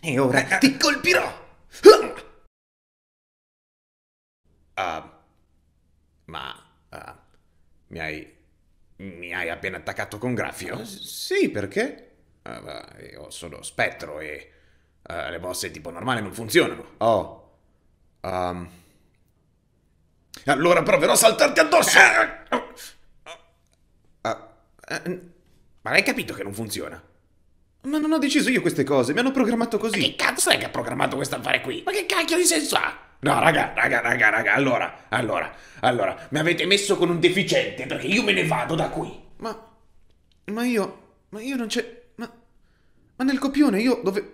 E ora eh, eh. ti colpirò! Uh, ma uh, mi hai... mi hai appena attaccato con graffio? Uh, sì, perché? io sono spettro e eh, le mosse tipo normale non funzionano. Oh. Um. Allora proverò a saltarti addosso! Oh. ma hai capito che non funziona? Ma non ho deciso io queste cose, mi hanno programmato così. Ma che cazzo è che ha programmato questo affare qui? Ma che cacchio di senso ha? No, raga, raga, raga, raga, allora, allora, allora, mi avete messo con un deficiente perché io me ne vado da qui. Ma, ma io, ma io non c'è, ma, ma nel copione io dove...